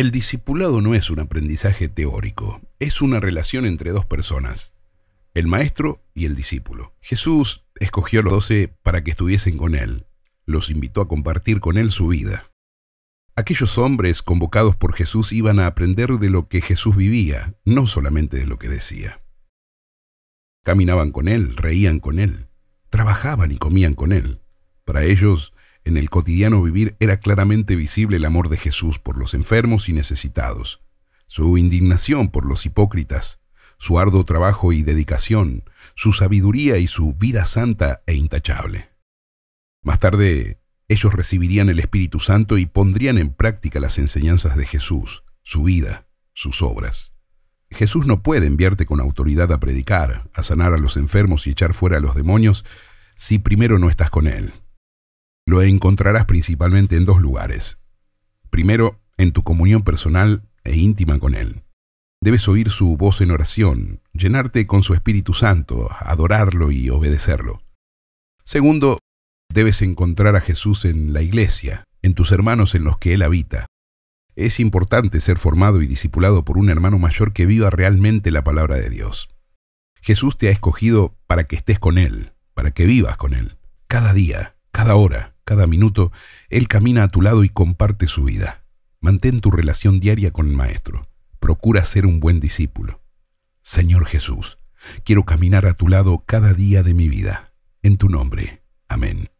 El discipulado no es un aprendizaje teórico, es una relación entre dos personas, el maestro y el discípulo. Jesús escogió a los doce para que estuviesen con él, los invitó a compartir con él su vida. Aquellos hombres convocados por Jesús iban a aprender de lo que Jesús vivía, no solamente de lo que decía. Caminaban con él, reían con él, trabajaban y comían con él. Para ellos, en el cotidiano vivir era claramente visible el amor de Jesús por los enfermos y necesitados, su indignación por los hipócritas, su arduo trabajo y dedicación, su sabiduría y su vida santa e intachable. Más tarde, ellos recibirían el Espíritu Santo y pondrían en práctica las enseñanzas de Jesús, su vida, sus obras. Jesús no puede enviarte con autoridad a predicar, a sanar a los enfermos y echar fuera a los demonios si primero no estás con Él lo encontrarás principalmente en dos lugares. Primero, en tu comunión personal e íntima con Él. Debes oír su voz en oración, llenarte con su Espíritu Santo, adorarlo y obedecerlo. Segundo, debes encontrar a Jesús en la iglesia, en tus hermanos en los que Él habita. Es importante ser formado y discipulado por un hermano mayor que viva realmente la palabra de Dios. Jesús te ha escogido para que estés con Él, para que vivas con Él, cada día, cada hora cada minuto, Él camina a tu lado y comparte su vida. Mantén tu relación diaria con el Maestro. Procura ser un buen discípulo. Señor Jesús, quiero caminar a tu lado cada día de mi vida. En tu nombre. Amén.